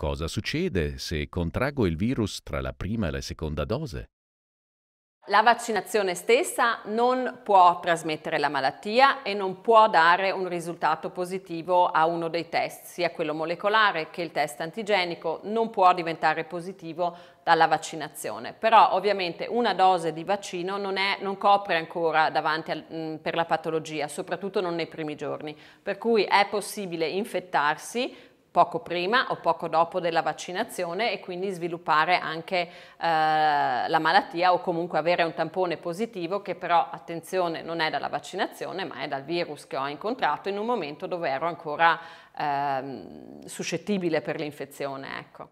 Cosa succede se contraggo il virus tra la prima e la seconda dose? La vaccinazione stessa non può trasmettere la malattia e non può dare un risultato positivo a uno dei test, sia quello molecolare che il test antigenico, non può diventare positivo dalla vaccinazione. Però ovviamente una dose di vaccino non, è, non copre ancora davanti al, mh, mm, per la patologia, soprattutto non nei primi giorni, per cui è possibile infettarsi poco prima o poco dopo della vaccinazione e quindi sviluppare anche eh, la malattia o comunque avere un tampone positivo che però attenzione non è dalla vaccinazione ma è dal virus che ho incontrato in un momento dove ero ancora eh, suscettibile per l'infezione. Ecco.